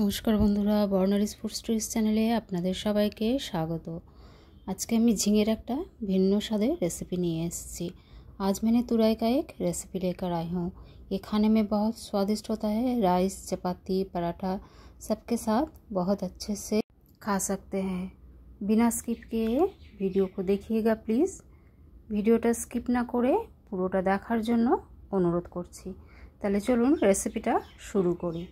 নমস্কার বন্ধুরা বর্ণার food stories চ্যানেলে আপনাদের সবাইকে স্বাগত আজকে আমি ঝিঙের একটা ভিন্ন স্বাদের রেসিপি নিয়ে এসেছি আজ মানে তুরায় কায়েক রেসিপি লেখার আই হুঁ এখানে ये বহুত में बहुत स्वादिष्ट होता है राइस चपाती पराठा सबके साथ बहुत अच्छे से खा सकते हैं बिना ভিডিও কো দেখিয়েগা প্লিজ ভিডিওটা স্কিপ না করে পুরোটা দেখার জন্য অনুরোধ করছি তাহলে চলুন রেসিপিটা শুরু করি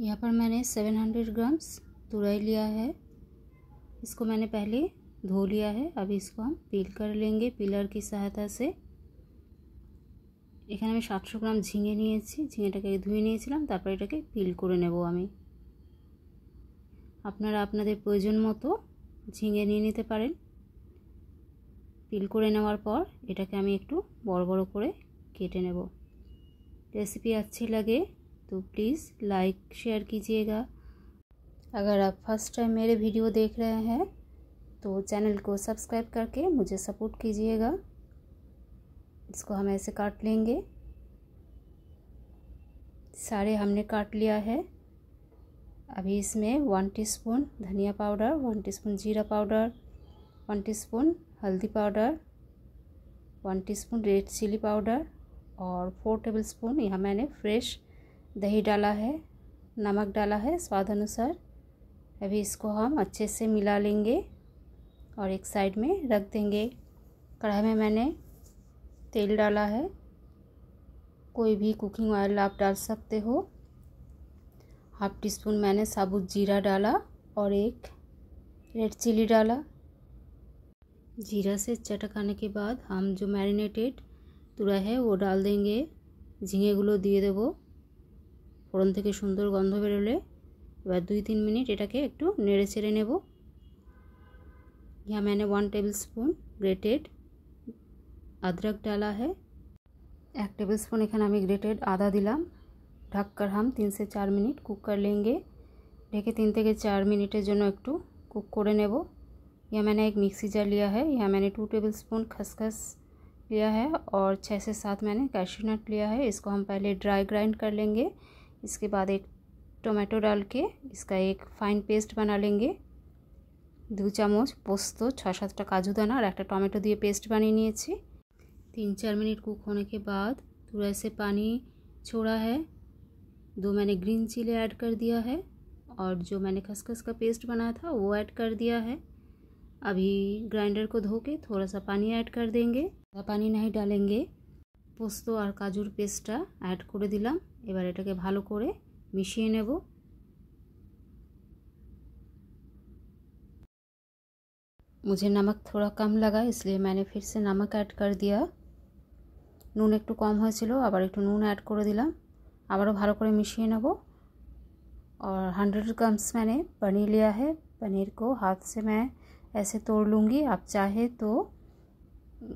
यहाँ पर मैंने 700 ग्राम्स तुरई लिया है इसको मैंने पहले धो लिया है अभी इसको हम पील कर लेंगे पिलर की সহায়তা से এখানে আমি সাতশো গ্রাম ঝিঙে নিয়েছি ঝিঙেটাকে ধুয়ে নিয়েছিলাম তারপর এটাকে পিল করে নেব আমি আপনারা আপনাদের প্রয়োজন মতো ঝিঙে নিয়ে নিতে পারেন পিল করে নেওয়ার পর এটাকে আমি একটু বড় বড় করে কেটে নেব রেসিপি अच्छी লাগে तो प्लीज़ लाइक शेयर कीजिएगा अगर आप फर्स्ट टाइम मेरे वीडियो देख रहे हैं तो चैनल को सब्सक्राइब करके मुझे सपोर्ट कीजिएगा इसको हम ऐसे काट लेंगे सारे हमने काट लिया है अभी इसमें वन टीस्पून धनिया पाउडर वन टीस्पून जीरा पाउडर वन टीस्पून हल्दी powder one teaspoon red chilli powder और फोर टेबल स्पून यहाँ मैंने फ्रेश दही डाला है नमक डाला है स्वाद अनुसार अभी इसको हम अच्छे से मिला लेंगे और एक साइड में रख देंगे कढ़ाई में मैंने तेल डाला है कोई भी कुकिंग ऑयल आप डाल सकते हो हाफ टी स्पून मैंने साबुत जीरा डाला और एक रेड चिली डाला जीरा से चटकाने के बाद हम जो मैरिनेटेड तुरा है वो डाल देंगे झींगे गुलो दिए देवो ফোড়ন के सूंदर गंध बढ़ोले दुई तीन मिनट মিনিট এটাকে একটু নেড়ে ছেড়ে নেব यहाँ मैंने वन टेबल स्पून ग्रेटेड अदरक डाला है एक टेबल स्पून एखे हमें ग्रेटेड आदा दिलाम ढक्कर हम तीन से चार मिनट कुक कर लेंगे ढेके तीन थ चार मिनटर जो एक कुक कर यह मैंने एक मिक्सी जार लिया है यहाँ मैंने टू टेबल स्पून खसखस लिया है और छः से सात मैंने कैशू लिया है इसको हम पहले ड्राई ग्राइंड कर लेंगे इसके बाद एक टोमेटो डाल के इसका एक फाइन पेस्ट बना लेंगे दो चामच पोस्त छः সাতটা काजू दाना और एक टमेटो दिए पेस्ट बनिए नहीं तीन चार मिनट कुक होने के बाद थोड़ा से पानी छोड़ा है दो मैंने ग्रीन चिली ऐड कर दिया है और जो मैंने खसखस का पेस्ट बनाया था वो ऐड कर दिया है अभी ग्राइंडर को धो के थोड़ा सा पानी ऐड कर देंगे पानी नहीं डालेंगे পোস্ত और काजूर पेस्टा ऐड कर दिलम এবার এটাকে ভালো করে মিশিয়ে নেব मुझे नमक थोड़ा कम लगा इसलिए मैंने फिर से नमक ऐड कर दिया नून एक कम हो আবার नून ऐड कर दिल দিলাম আবারও मिसिए नब और हंड्रेड ग्राम्स मैंने पनीर लिया है पनीर को हाथ से मैं ऐसे तोड़ लूँगी आप चाहे तो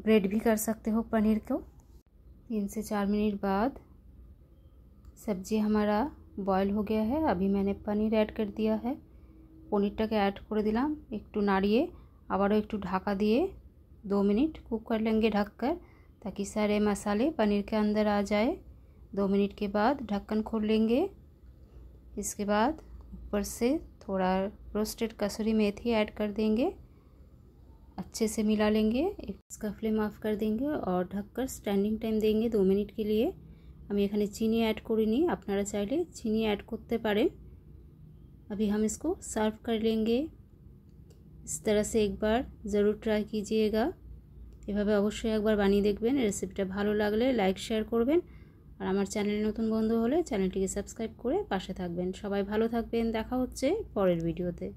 ग्रेट भी कर सकते हो पनीर को तीन से चार मिनट बाद सब्जी हमारा बॉयल हो गया है अभी मैंने पनीर ऐड कर दिया है পনিরটাকে ऐड कर दिल एक नड़िए আবারও एक ढाका दिए दो मिनट कुक कर लेंगे ढककर ताकि सारे मसाले पनीर के अंदर आ जाए दो मिनट के बाद ढक्कन खोल लेंगे इसके बाद ऊपर से थोड़ा रोस्टेड कसूरी मेथी ऐड कर देंगे अच्छे से मिला लेंगे इसका फ्लेम ऑफ कर देंगे और ढककर स्टैंडिंग टाइम देंगे दो मिनट के लिए আমি এখানে চিনি অ্যাড করিনি আপনারা চাইলে চিনি অ্যাড করতে পারে আমি হাম ইসকো সার্ভ कर लेंगे इस तरह से एक बार ট্রাই কিজিয়েগা এভাবে অবশ্যই একবার বানিয়ে দেখবেন রেসিপিটা ভালো লাগলে লাইক শেয়ার করবেন আর আমার চ্যানেলে নতুন বন্ধু হলে চ্যানেলটিকে সাবস্ক্রাইব করে পাশে থাকবেন সবাই ভালো থাকবেন দেখা হচ্ছে পরের ভিডিওতে